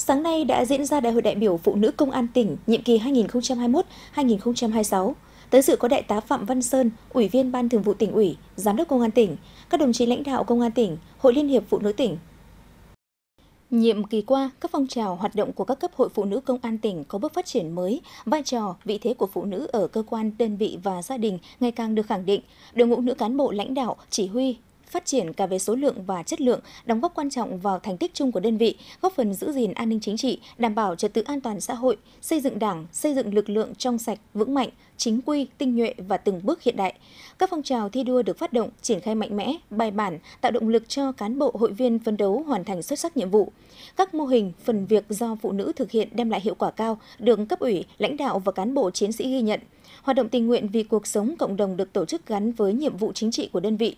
sáng nay đã diễn ra Đại hội đại biểu Phụ nữ Công an tỉnh nhiệm kỳ 2021-2026. Tới dự có Đại tá Phạm Văn Sơn, Ủy viên Ban Thường vụ tỉnh ủy, Giám đốc Công an tỉnh, các đồng chí lãnh đạo Công an tỉnh, Hội Liên hiệp Phụ nữ tỉnh, Nhiệm kỳ qua, các phong trào hoạt động của các cấp hội phụ nữ công an tỉnh có bước phát triển mới, vai trò, vị thế của phụ nữ ở cơ quan, đơn vị và gia đình ngày càng được khẳng định. Đội ngũ nữ cán bộ lãnh đạo, chỉ huy, phát triển cả về số lượng và chất lượng, đóng góp quan trọng vào thành tích chung của đơn vị, góp phần giữ gìn an ninh chính trị, đảm bảo trật tự an toàn xã hội, xây dựng Đảng, xây dựng lực lượng trong sạch, vững mạnh, chính quy, tinh nhuệ và từng bước hiện đại. Các phong trào thi đua được phát động, triển khai mạnh mẽ, bài bản, tạo động lực cho cán bộ hội viên phấn đấu hoàn thành xuất sắc nhiệm vụ. Các mô hình, phần việc do phụ nữ thực hiện đem lại hiệu quả cao, được cấp ủy, lãnh đạo và cán bộ chiến sĩ ghi nhận. Hoạt động tình nguyện vì cuộc sống cộng đồng được tổ chức gắn với nhiệm vụ chính trị của đơn vị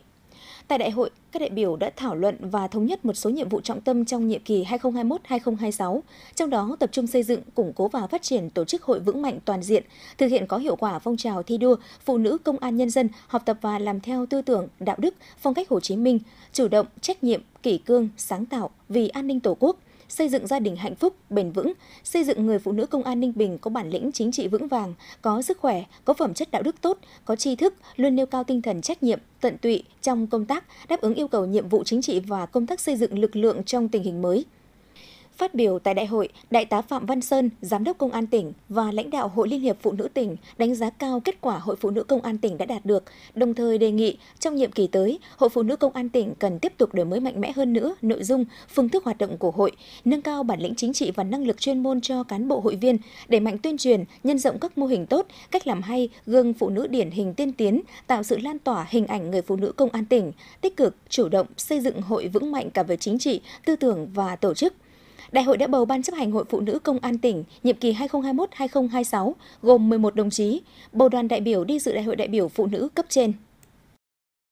Tại đại hội, các đại biểu đã thảo luận và thống nhất một số nhiệm vụ trọng tâm trong nhiệm kỳ 2021-2026, trong đó tập trung xây dựng, củng cố và phát triển tổ chức hội vững mạnh toàn diện, thực hiện có hiệu quả phong trào thi đua phụ nữ công an nhân dân học tập và làm theo tư tưởng, đạo đức, phong cách Hồ Chí Minh, chủ động, trách nhiệm, kỷ cương, sáng tạo vì an ninh Tổ quốc – xây dựng gia đình hạnh phúc, bền vững, xây dựng người phụ nữ công an Ninh Bình có bản lĩnh chính trị vững vàng, có sức khỏe, có phẩm chất đạo đức tốt, có tri thức, luôn nêu cao tinh thần trách nhiệm, tận tụy trong công tác, đáp ứng yêu cầu nhiệm vụ chính trị và công tác xây dựng lực lượng trong tình hình mới. Phát biểu tại đại hội, Đại tá Phạm Văn Sơn, Giám đốc Công an tỉnh và lãnh đạo Hội Liên hiệp Phụ nữ tỉnh đánh giá cao kết quả Hội Phụ nữ Công an tỉnh đã đạt được, đồng thời đề nghị trong nhiệm kỳ tới, Hội Phụ nữ Công an tỉnh cần tiếp tục đổi mới mạnh mẽ hơn nữa nội dung, phương thức hoạt động của hội, nâng cao bản lĩnh chính trị và năng lực chuyên môn cho cán bộ hội viên, đẩy mạnh tuyên truyền, nhân rộng các mô hình tốt, cách làm hay, gương phụ nữ điển hình tiên tiến, tạo sự lan tỏa hình ảnh người phụ nữ Công an tỉnh, tích cực, chủ động xây dựng hội vững mạnh cả về chính trị, tư tưởng và tổ chức. Đại hội đã bầu Ban chấp hành Hội Phụ nữ Công an tỉnh nhiệm kỳ 2021-2026 gồm 11 đồng chí, bầu đoàn đại biểu đi dự Đại hội đại biểu Phụ nữ cấp trên.